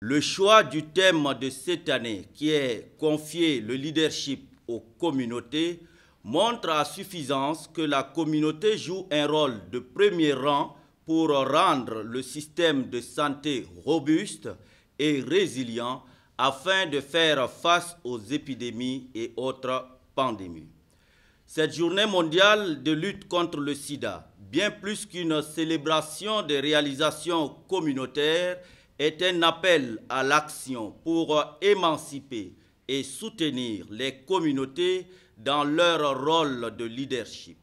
Le choix du thème de cette année, qui est confier le leadership aux communautés, montre à suffisance que la communauté joue un rôle de premier rang pour rendre le système de santé robuste et résilient afin de faire face aux épidémies et autres pandémies. Cette journée mondiale de lutte contre le sida, bien plus qu'une célébration des réalisations communautaires, est un appel à l'action pour émanciper et soutenir les communautés dans leur rôle de leadership.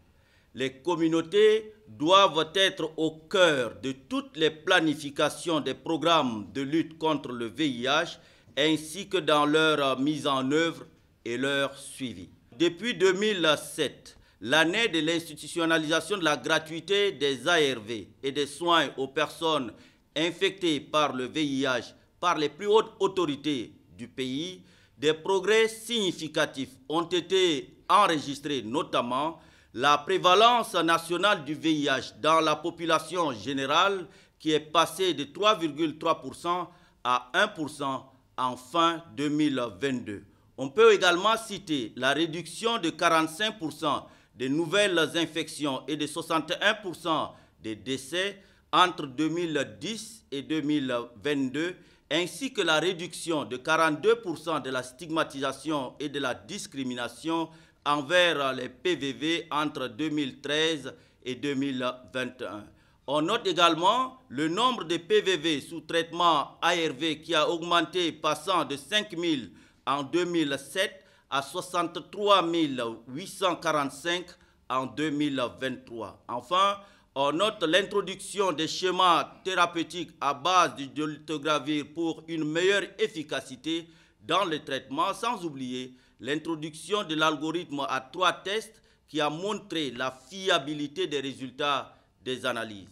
Les communautés doivent être au cœur de toutes les planifications des programmes de lutte contre le VIH ainsi que dans leur mise en œuvre et leur suivi. Depuis 2007, l'année de l'institutionnalisation de la gratuité des ARV et des soins aux personnes infectés par le VIH par les plus hautes autorités du pays, des progrès significatifs ont été enregistrés, notamment la prévalence nationale du VIH dans la population générale qui est passée de 3,3% à 1% en fin 2022. On peut également citer la réduction de 45% des nouvelles infections et de 61% des décès entre 2010 et 2022, ainsi que la réduction de 42% de la stigmatisation et de la discrimination envers les PVV entre 2013 et 2021. On note également le nombre de PVV sous traitement ARV qui a augmenté passant de 5 000 en 2007 à 63 845 en 2023. Enfin, on note l'introduction des schémas thérapeutiques à base de lithogravure pour une meilleure efficacité dans le traitement, sans oublier l'introduction de l'algorithme à trois tests qui a montré la fiabilité des résultats des analyses.